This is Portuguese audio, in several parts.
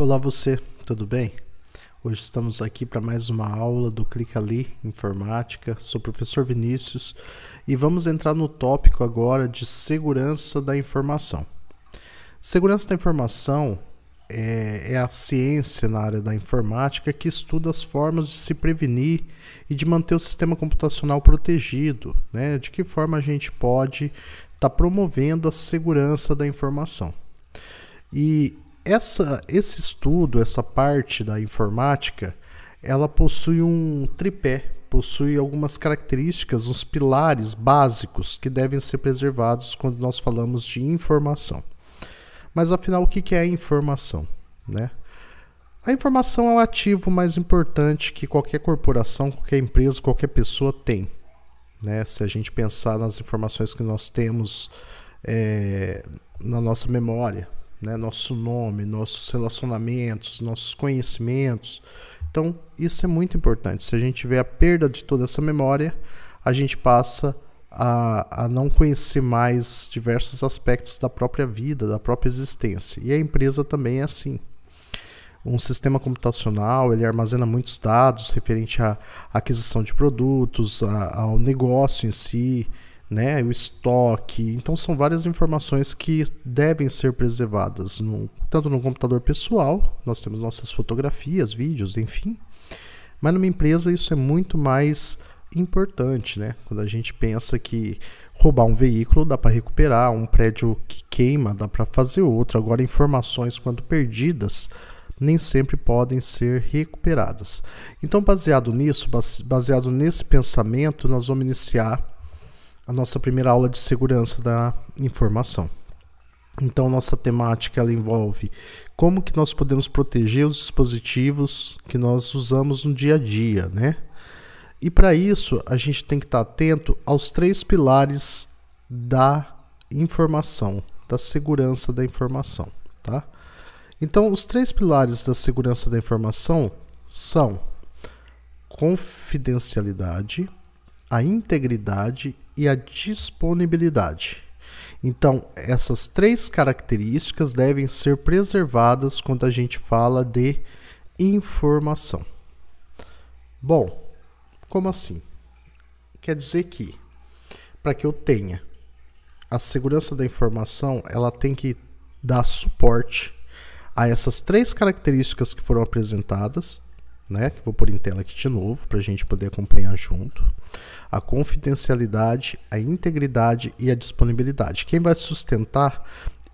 Olá você, tudo bem? Hoje estamos aqui para mais uma aula do Clica Ali Informática. Sou o professor Vinícius e vamos entrar no tópico agora de segurança da informação. Segurança da informação é, é a ciência na área da informática que estuda as formas de se prevenir e de manter o sistema computacional protegido, né? De que forma a gente pode estar tá promovendo a segurança da informação. E essa, esse estudo, essa parte da informática, ela possui um tripé, possui algumas características, uns pilares básicos que devem ser preservados quando nós falamos de informação. Mas afinal, o que é a informação? Né? A informação é o ativo mais importante que qualquer corporação, qualquer empresa, qualquer pessoa tem. Né? Se a gente pensar nas informações que nós temos é, na nossa memória, né? nosso nome, nossos relacionamentos, nossos conhecimentos. Então, isso é muito importante. Se a gente tiver a perda de toda essa memória, a gente passa a, a não conhecer mais diversos aspectos da própria vida, da própria existência. E a empresa também é assim um sistema computacional, ele armazena muitos dados referente à aquisição de produtos, a, ao negócio em si, né, o estoque. Então são várias informações que devem ser preservadas, no, tanto no computador pessoal, nós temos nossas fotografias, vídeos, enfim. Mas numa empresa isso é muito mais importante, né? Quando a gente pensa que roubar um veículo dá para recuperar, um prédio que queima dá para fazer outro. Agora informações quando perdidas nem sempre podem ser recuperadas. Então, baseado nisso, baseado nesse pensamento, nós vamos iniciar a nossa primeira aula de segurança da informação. Então, nossa temática ela envolve como que nós podemos proteger os dispositivos que nós usamos no dia a dia, né? E para isso, a gente tem que estar tá atento aos três pilares da informação, da segurança da informação, tá? Então, os três pilares da segurança da informação são confidencialidade, a integridade e a disponibilidade. Então, essas três características devem ser preservadas quando a gente fala de informação. Bom, como assim? Quer dizer que para que eu tenha a segurança da informação, ela tem que dar suporte a essas três características que foram apresentadas, né? Que vou pôr em tela aqui de novo para a gente poder acompanhar junto a confidencialidade, a integridade e a disponibilidade. Quem vai sustentar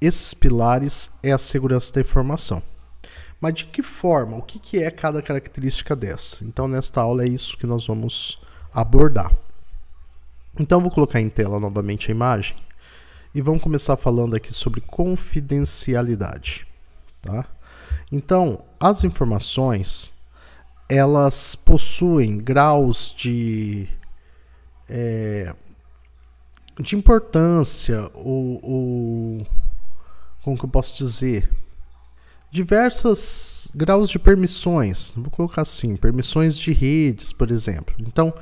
esses pilares é a segurança da informação. Mas de que forma? O que é cada característica dessa? Então, nesta aula é isso que nós vamos abordar. Então, vou colocar em tela novamente a imagem e vamos começar falando aqui sobre confidencialidade. Tá? Então, as informações elas possuem graus de é, de importância, ou, ou, como que eu posso dizer? Diversos graus de permissões, vou colocar assim, permissões de redes, por exemplo. Então,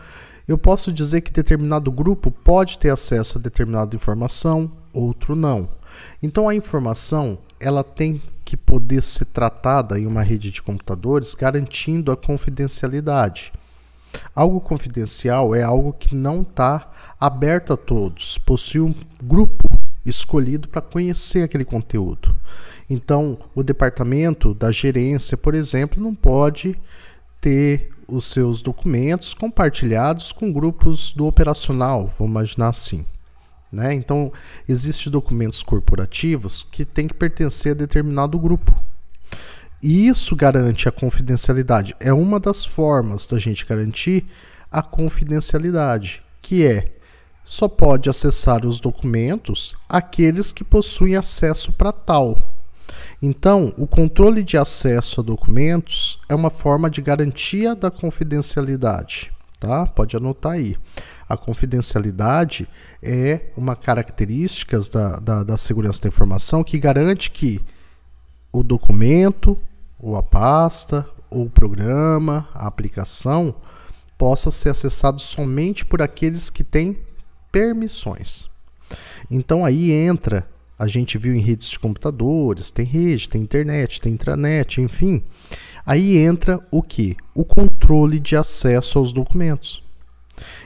eu posso dizer que determinado grupo pode ter acesso a determinada informação, outro não. Então, a informação ela tem que poder ser tratada em uma rede de computadores garantindo a confidencialidade. Algo confidencial é algo que não está aberto a todos, possui um grupo escolhido para conhecer aquele conteúdo. Então, o departamento da gerência, por exemplo, não pode ter os seus documentos compartilhados com grupos do operacional, vamos imaginar assim. Né? Então, existem documentos corporativos que têm que pertencer a determinado grupo. E isso garante a confidencialidade. É uma das formas da gente garantir a confidencialidade, que é só pode acessar os documentos aqueles que possuem acesso para tal. Então, o controle de acesso a documentos é uma forma de garantia da confidencialidade, tá? Pode anotar aí. A confidencialidade é uma característica da, da, da segurança da informação que garante que o documento, ou a pasta, ou o programa, a aplicação, possa ser acessado somente por aqueles que têm permissões. Então aí entra, a gente viu em redes de computadores, tem rede, tem internet, tem intranet, enfim. Aí entra o que? O controle de acesso aos documentos.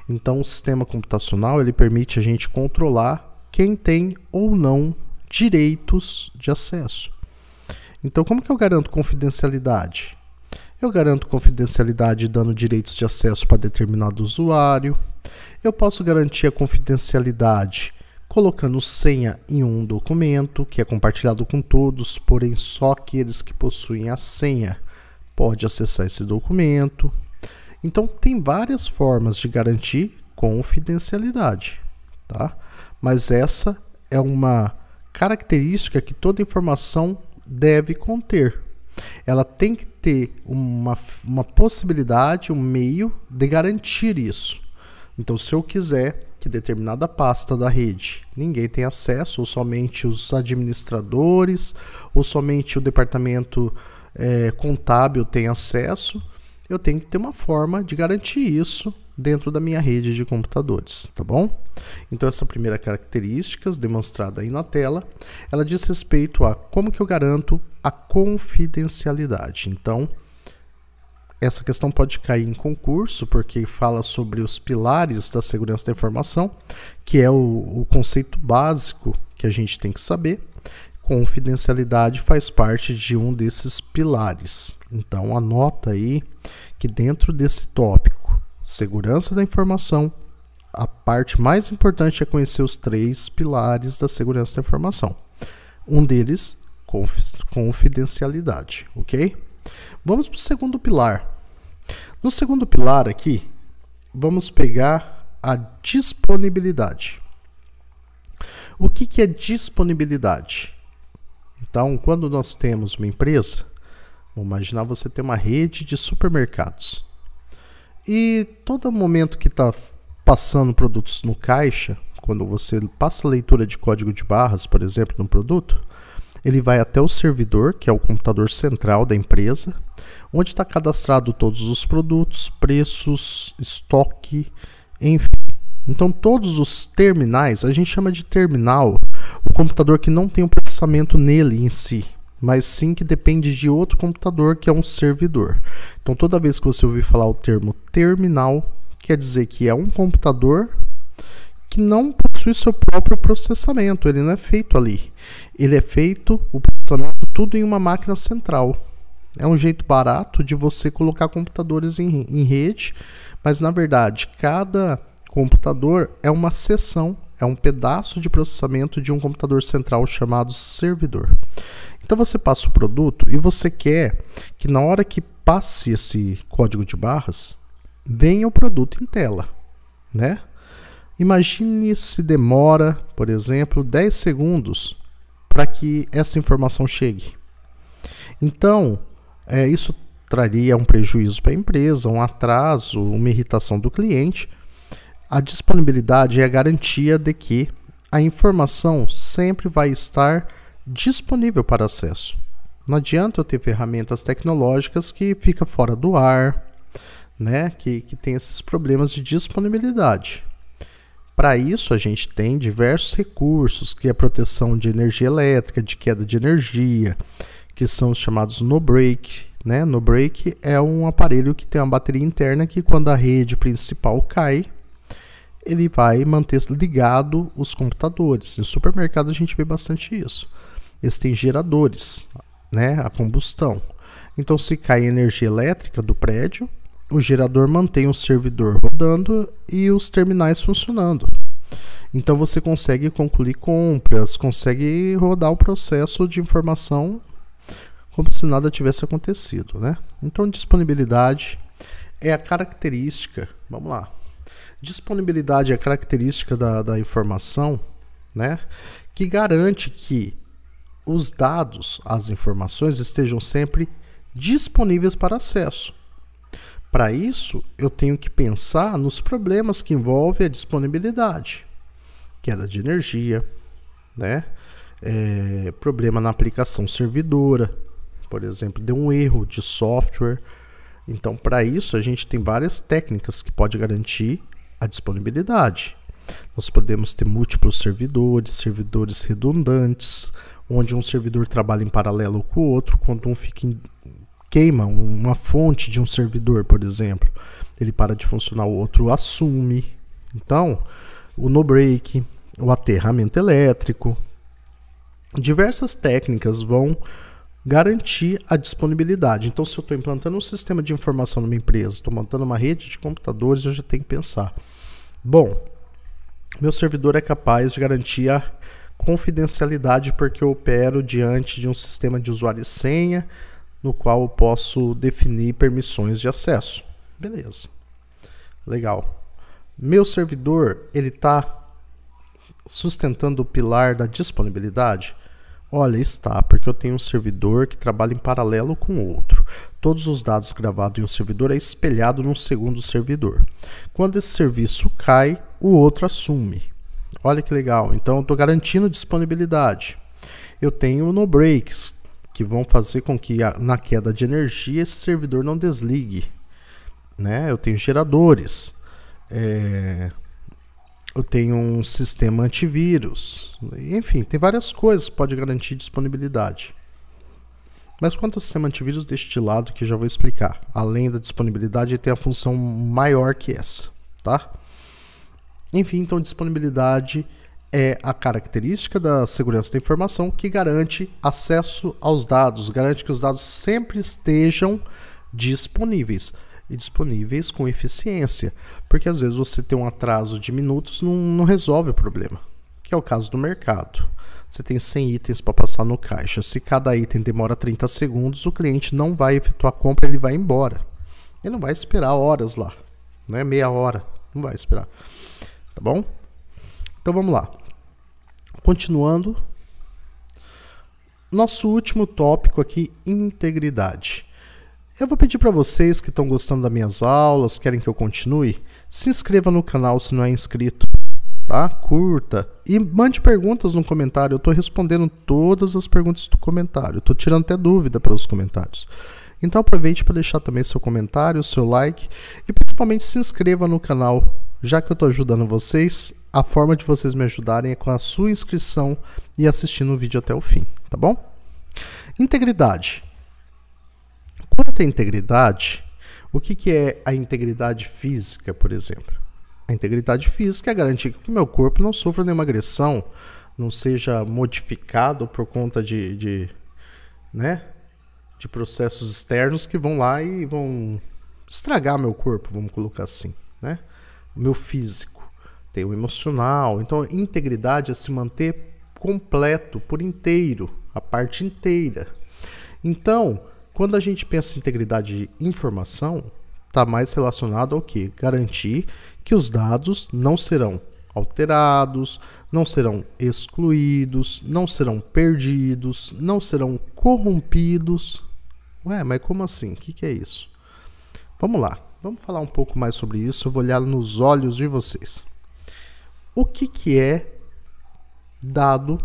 Então o sistema computacional ele permite a gente controlar quem tem ou não direitos de acesso. Então, como que eu garanto confidencialidade? Eu garanto confidencialidade dando direitos de acesso para determinado usuário. Eu posso garantir a confidencialidade colocando senha em um documento que é compartilhado com todos, porém só aqueles que possuem a senha pode acessar esse documento. Então tem várias formas de garantir confidencialidade, tá? Mas essa é uma característica que toda informação deve conter. Ela tem que ter uma, uma possibilidade, um meio de garantir isso. Então, se eu quiser que determinada pasta da rede ninguém tenha acesso, ou somente os administradores, ou somente o departamento é, contábil tem acesso, eu tenho que ter uma forma de garantir isso dentro da minha rede de computadores, tá bom? Então essa primeira característica demonstrada aí na tela, ela diz respeito a como que eu garanto a confidencialidade. Então, essa questão pode cair em concurso, porque fala sobre os pilares da segurança da informação, que é o, o, conceito básico que a gente tem que saber. Confidencialidade faz parte de um desses pilares. Então, anota aí que dentro desse tópico, segurança da informação. A parte mais importante é conhecer os três pilares da segurança da informação. Um deles, confidencialidade, ok? Vamos para o segundo pilar. No segundo pilar aqui, vamos pegar a disponibilidade. O que, que é disponibilidade? Então, quando nós temos uma empresa, vamos imaginar você ter uma rede de supermercados. E todo momento que está passando produtos no caixa, quando você passa a leitura de código de barras, por exemplo, num produto, ele vai até o servidor, que é o computador central da empresa, onde está cadastrado todos os produtos, preços, estoque, enfim. Então todos os terminais, a gente chama de terminal o computador que não tem o processamento nele em si mas sim que depende de outro computador que é um servidor. Então toda vez que você ouvir falar o termo terminal, quer dizer que é um computador que não possui seu próprio processamento, ele não é feito ali. Ele é feito o processamento tudo em uma máquina central. É um jeito barato de você colocar computadores em, em rede, mas na verdade cada computador é uma seção é um pedaço de processamento de um computador central chamado servidor. Então você passa o produto e você quer que na hora que passe esse código de barras, venha o produto em tela, né? Imagine se demora, por exemplo, 10 segundos para que essa informação chegue. Então, é, isso traria um prejuízo para a empresa, um atraso, uma irritação do cliente a disponibilidade é a garantia de que a informação sempre vai estar disponível para acesso. Não adianta eu ter ferramentas tecnológicas que fica fora do ar, né? que, que tem esses problemas de disponibilidade. Para isso, a gente tem diversos recursos, que é a proteção de energia elétrica, de queda de energia, que são os chamados no-break. Né? No-break é um aparelho que tem uma bateria interna que, quando a rede principal cai, ele vai manter ligado os computadores. Em supermercado a gente vê bastante isso. Eles têm geradores, né, a combustão. Então se cai energia elétrica do prédio, o gerador mantém o servidor rodando e os terminais funcionando. Então você consegue concluir compras, consegue rodar o processo de informação como se nada tivesse acontecido, né? Então disponibilidade é a característica, vamos lá, Disponibilidade é característica da, da informação, né? Que garante que os dados, as informações estejam sempre disponíveis para acesso. Para isso, eu tenho que pensar nos problemas que envolvem a disponibilidade, queda de energia, né? É, problema na aplicação servidora, por exemplo, deu um erro de software. Então, para isso, a gente tem várias técnicas que pode garantir a disponibilidade. Nós podemos ter múltiplos servidores, servidores redundantes, onde um servidor trabalha em paralelo com o outro, quando um fica em, queima uma fonte de um servidor, por exemplo, ele para de funcionar, o outro assume. Então, o no break, o aterramento elétrico, diversas técnicas vão garantir a disponibilidade. Então, se eu estou implantando um sistema de informação numa empresa, estou montando uma rede de computadores, eu já tenho que pensar. Bom, meu servidor é capaz de garantir a confidencialidade porque eu opero diante de um sistema de usuário e senha no qual eu posso definir permissões de acesso. Beleza. Legal. Meu servidor, ele está sustentando o pilar da disponibilidade? Olha, está, porque eu tenho um servidor que trabalha em paralelo com outro. Todos os dados gravados em um servidor é espelhado num segundo servidor. Quando esse serviço cai, o outro assume. Olha que legal. Então, eu estou garantindo disponibilidade. Eu tenho no breaks, que vão fazer com que na queda de energia esse servidor não desligue. Né? Eu tenho geradores. É... Eu tenho um sistema antivírus. Enfim, tem várias coisas que pode garantir disponibilidade. Mas quanto ao sistema antivírus deste lado que já vou explicar, além da disponibilidade, tem a função maior que essa, tá? Enfim, então disponibilidade é a característica da segurança da informação que garante acesso aos dados, garante que os dados sempre estejam disponíveis e disponíveis com eficiência, porque às vezes você tem um atraso de minutos não, não resolve o problema, que é o caso do mercado. Você tem 100 itens para passar no caixa. Se cada item demora 30 segundos, o cliente não vai efetuar a compra, ele vai embora. Ele não vai esperar horas lá, não é Meia hora, não vai esperar. Tá bom? Então vamos lá. Continuando, nosso último tópico aqui, integridade. Eu vou pedir para vocês que estão gostando das minhas aulas, querem que eu continue, se inscreva no canal se não é inscrito, tá? Curta e mande perguntas no comentário. Eu estou respondendo todas as perguntas do comentário. Estou tirando até dúvida pelos comentários. Então aproveite para deixar também seu comentário, seu like e principalmente se inscreva no canal, já que eu estou ajudando vocês. A forma de vocês me ajudarem é com a sua inscrição e assistindo o vídeo até o fim, tá bom? Integridade quanto à integridade, o que, que é a integridade física, por exemplo? A integridade física é garantir que o meu corpo não sofra nenhuma agressão, não seja modificado por conta de, de, né, de processos externos que vão lá e vão estragar meu corpo, vamos colocar assim, né? O meu físico, tem o emocional. Então, integridade é se manter completo, por inteiro, a parte inteira. Então, quando a gente pensa em integridade de informação, está mais relacionado ao que? Garantir que os dados não serão alterados, não serão excluídos, não serão perdidos, não serão corrompidos. Ué, mas como assim? O que, que é isso? Vamos lá, vamos falar um pouco mais sobre isso. Eu vou olhar nos olhos de vocês. O que, que é dado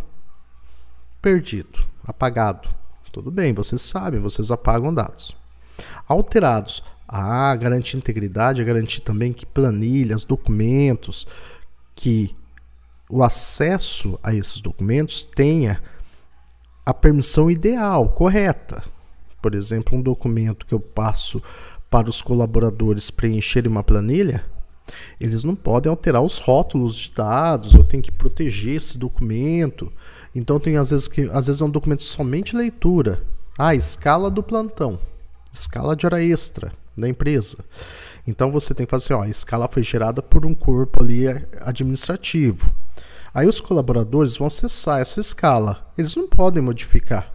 perdido, apagado? Tudo bem, vocês sabem, vocês apagam dados. Alterados. Ah, garantir integridade é garantir também que planilhas, documentos, que o acesso a esses documentos tenha a permissão ideal, correta. Por exemplo, um documento que eu passo para os colaboradores preencherem uma planilha, eles não podem alterar os rótulos de dados, eu tenho que proteger esse documento. Então tem às vezes que às vezes é um documento somente leitura. Ah, escala do plantão, escala de hora extra da empresa. Então você tem que fazer, assim, ó, a escala foi gerada por um corpo ali é, administrativo. Aí os colaboradores vão acessar essa escala. Eles não podem modificar.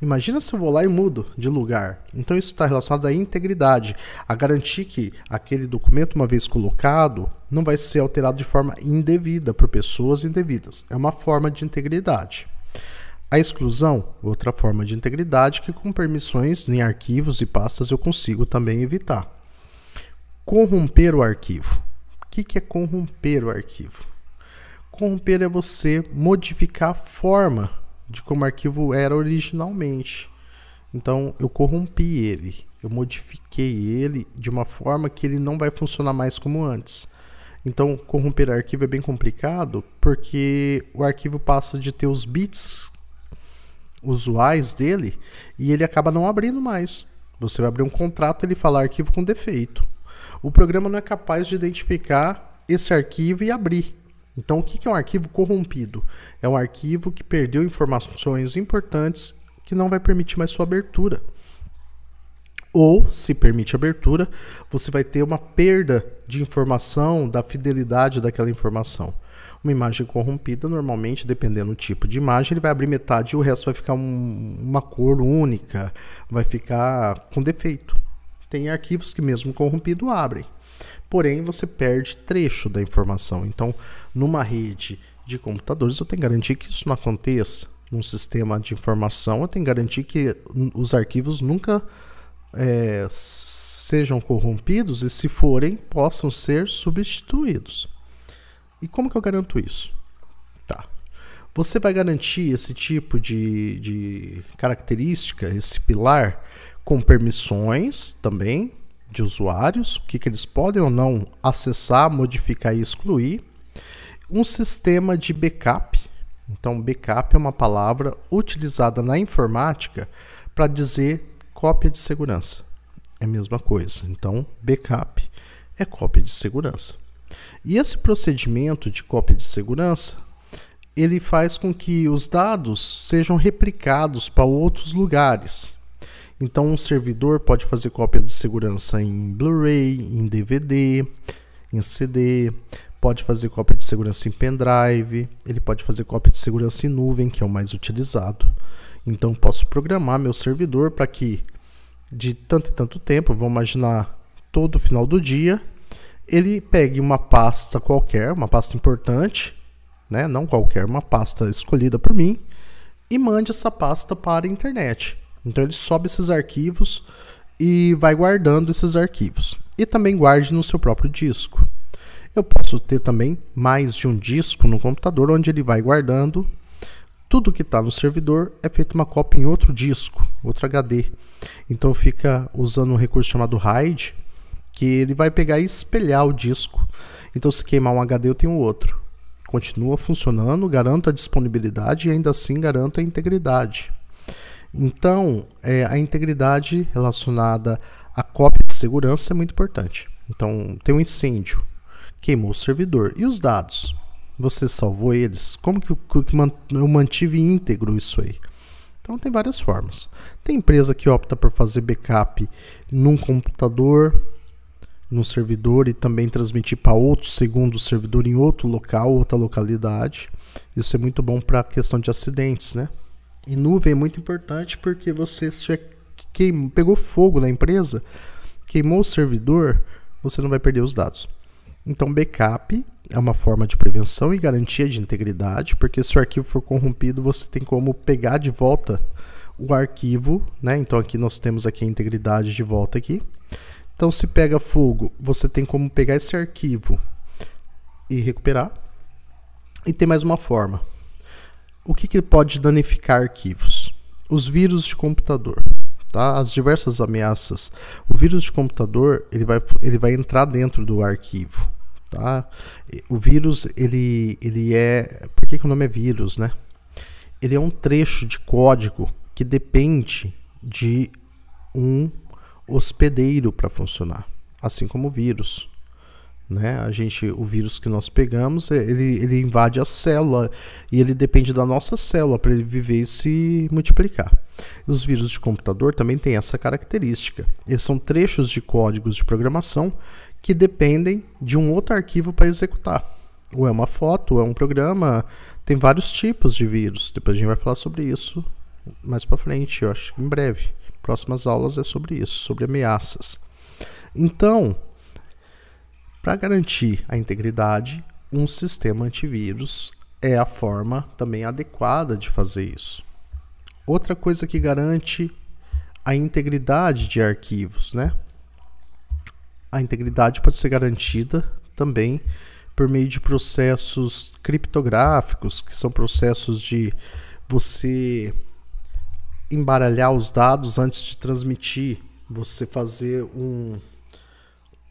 Imagina se eu vou lá e mudo de lugar. Então isso está relacionado à integridade, a garantir que aquele documento, uma vez colocado, não vai ser alterado de forma indevida por pessoas indevidas. É uma forma de integridade. A exclusão, outra forma de integridade que com permissões em arquivos e pastas eu consigo também evitar. Corromper o arquivo. O que é corromper o arquivo? Corromper é você modificar a forma de como o arquivo era originalmente. Então eu corrompi ele, eu modifiquei ele de uma forma que ele não vai funcionar mais como antes. Então corromper arquivo é bem complicado porque o arquivo passa de ter os bits usuais dele e ele acaba não abrindo mais. Você vai abrir um contrato, ele fala arquivo com defeito. O programa não é capaz de identificar esse arquivo e abrir. Então, o que é um arquivo corrompido? É um arquivo que perdeu informações importantes que não vai permitir mais sua abertura. Ou, se permite abertura, você vai ter uma perda de informação, da fidelidade daquela informação. Uma imagem corrompida, normalmente, dependendo do tipo de imagem, ele vai abrir metade e o resto vai ficar um, uma cor única, vai ficar com defeito. Tem arquivos que, mesmo corrompido, abrem porém você perde trecho da informação. Então, numa rede de computadores, eu tenho que garantir que isso não aconteça. Num sistema de informação, eu tenho que garantir que os arquivos nunca é, sejam corrompidos e, se forem, possam ser substituídos. E como que eu garanto isso? Tá. Você vai garantir esse tipo de, de característica, esse pilar, com permissões também, de usuários, o que, que eles podem ou não acessar, modificar e excluir, um sistema de backup. Então, backup é uma palavra utilizada na informática para dizer cópia de segurança. É a mesma coisa. Então, backup é cópia de segurança. E esse procedimento de cópia de segurança, ele faz com que os dados sejam replicados para outros lugares. Então, um servidor pode fazer cópia de segurança em Blu-ray, em DVD, em CD, pode fazer cópia de segurança em pendrive, ele pode fazer cópia de segurança em nuvem, que é o mais utilizado. Então, posso programar meu servidor para que de tanto e tanto tempo, vamos imaginar todo final do dia, ele pegue uma pasta qualquer, uma pasta importante, né? não qualquer, uma pasta escolhida por mim, e mande essa pasta para a internet. Então ele sobe esses arquivos e vai guardando esses arquivos. E também guarde no seu próprio disco. Eu posso ter também mais de um disco no computador onde ele vai guardando. Tudo que está no servidor é feito uma cópia em outro disco, outro HD. Então fica usando um recurso chamado RAID, que ele vai pegar e espelhar o disco. Então se queimar um HD eu tenho outro. Continua funcionando, garanto a disponibilidade e ainda assim garanto a integridade. Então, é, a integridade relacionada à cópia de segurança é muito importante. Então, tem um incêndio, queimou o servidor. E os dados? Você salvou eles? Como que, eu mantive íntegro isso aí? Então, tem várias formas. Tem empresa que opta por fazer backup num computador, num servidor e também transmitir para outro segundo servidor em outro local, outra localidade. Isso é muito bom para a questão de acidentes, né? E nuvem é muito importante porque você queimou, pegou fogo na empresa, queimou o servidor, você não vai perder os dados. Então, backup é uma forma de prevenção e garantia de integridade, porque se o arquivo for corrompido, você tem como pegar de volta o arquivo, né? Então aqui nós temos aqui a integridade de volta aqui. Então, se pega fogo, você tem como pegar esse arquivo e recuperar. E tem mais uma forma, o que, que pode danificar arquivos? Os vírus de computador. Tá? As diversas ameaças. O vírus de computador ele vai, ele vai entrar dentro do arquivo. Tá? O vírus ele, ele é. Por que, que o nome é vírus? Né? Ele é um trecho de código que depende de um hospedeiro para funcionar, assim como o vírus. Né? A gente, o vírus que nós pegamos, é, ele, ele invade a célula e ele depende da nossa célula para ele viver e se multiplicar. Os vírus de computador também têm essa característica. Eles são trechos de códigos de programação que dependem de um outro arquivo para executar. Ou é uma foto, ou é um programa, tem vários tipos de vírus. Depois a gente vai falar sobre isso mais para frente, eu acho, em breve. Próximas aulas é sobre isso, sobre ameaças. Então, para garantir a integridade, um sistema antivírus é a forma também adequada de fazer isso. Outra coisa que garante a integridade de arquivos, né? A integridade pode ser garantida também por meio de processos criptográficos, que são processos de você embaralhar os dados antes de transmitir, você fazer um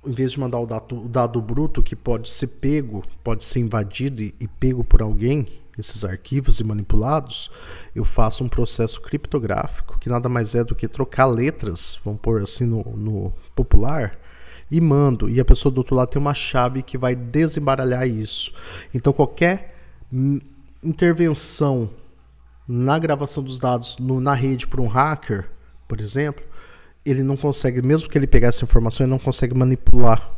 em vez de mandar o dado, o dado bruto que pode ser pego, pode ser invadido e, e pego por alguém, esses arquivos e manipulados, eu faço um processo criptográfico que nada mais é do que trocar letras, vamos pôr assim no, no popular, e mando. E a pessoa do outro lado tem uma chave que vai desembaralhar isso. Então qualquer intervenção na gravação dos dados no, na rede por um hacker, por exemplo, ele não consegue, mesmo que ele pegasse essa informação, ele não consegue manipular.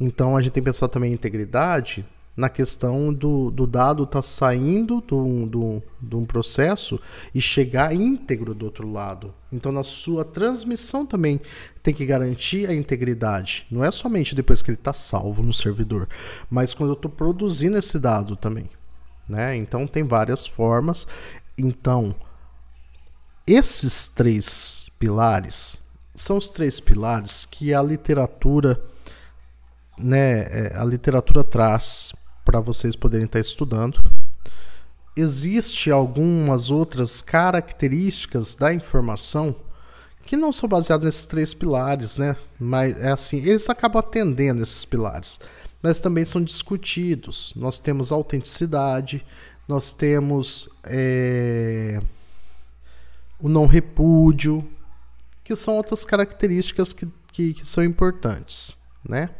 Então a gente tem que pensar também em integridade na questão do, do dado estar tá saindo de um, do, do um processo e chegar íntegro do outro lado. Então, na sua transmissão também tem que garantir a integridade. Não é somente depois que ele está salvo no servidor, mas quando eu estou produzindo esse dado também. Né? Então, tem várias formas. Então, esses três pilares são os três pilares que a literatura, né, é, a literatura traz para vocês poderem estar tá estudando. Existe algumas outras características da informação que não são baseadas nesses três pilares, né? Mas é assim, eles acabam atendendo esses pilares, mas também são discutidos. Nós temos autenticidade, nós temos é o não repúdio, que são outras características que, que, que são importantes, né?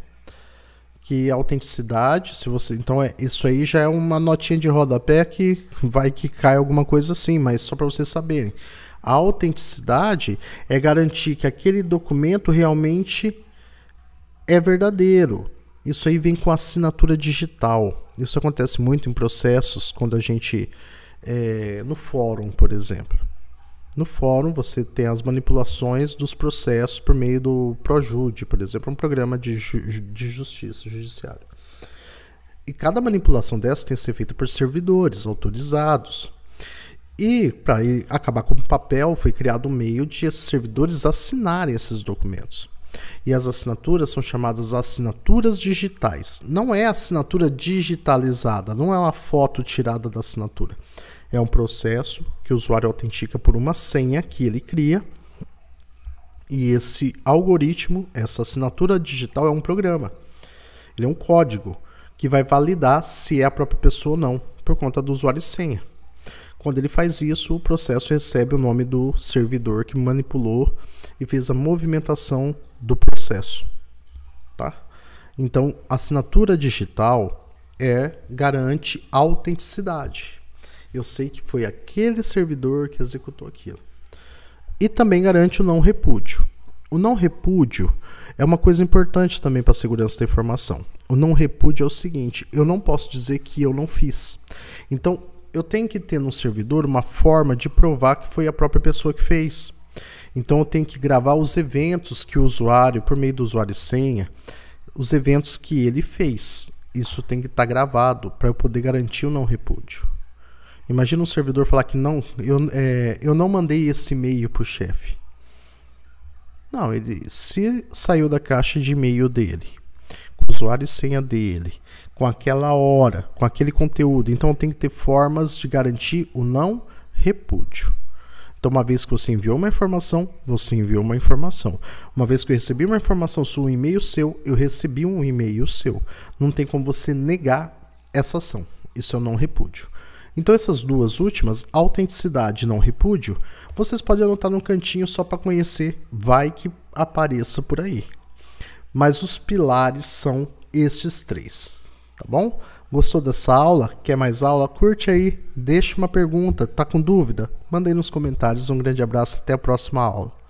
Que autenticidade, se você. Então, é, isso aí já é uma notinha de rodapé que vai que cai alguma coisa assim, mas só para vocês saberem. A autenticidade é garantir que aquele documento realmente é verdadeiro. Isso aí vem com assinatura digital. Isso acontece muito em processos quando a gente. É, no fórum, por exemplo. No fórum você tem as manipulações dos processos por meio do ProJude, por exemplo, um programa de, ju de justiça judiciária. E cada manipulação dessa tem que ser feita por servidores autorizados. E para acabar com o papel, foi criado um meio de esses servidores assinarem esses documentos. E as assinaturas são chamadas assinaturas digitais. Não é assinatura digitalizada, não é uma foto tirada da assinatura. É um processo que o usuário autentica por uma senha que ele cria. E esse algoritmo, essa assinatura digital é um programa. Ele é um código que vai validar se é a própria pessoa ou não, por conta do usuário e senha. Quando ele faz isso, o processo recebe o nome do servidor que manipulou e fez a movimentação do processo. Tá? Então, assinatura digital é garante autenticidade. Eu sei que foi aquele servidor que executou aquilo. E também garante o não repúdio. O não repúdio é uma coisa importante também para a segurança da informação. O não repúdio é o seguinte: eu não posso dizer que eu não fiz. Então, eu tenho que ter no servidor uma forma de provar que foi a própria pessoa que fez. Então, eu tenho que gravar os eventos que o usuário, por meio do usuário e senha, os eventos que ele fez. Isso tem que estar tá gravado para eu poder garantir o não repúdio. Imagina um servidor falar que não, eu, é, eu não mandei esse e-mail para o chefe. Não, ele se saiu da caixa de e-mail dele, com usuário e senha dele, com aquela hora, com aquele conteúdo. Então tem que ter formas de garantir o não repúdio. Então, uma vez que você enviou uma informação, você enviou uma informação. Uma vez que eu recebi uma informação sua, um e-mail seu, eu recebi um e-mail seu. Não tem como você negar essa ação. Isso é o não repúdio. Então essas duas últimas, autenticidade e não repúdio, vocês podem anotar num cantinho só para conhecer, vai que apareça por aí. Mas os pilares são estes três, tá bom? Gostou dessa aula? Quer mais aula? Curte aí, deixa uma pergunta, tá com dúvida? Manda aí nos comentários. Um grande abraço, até a próxima aula.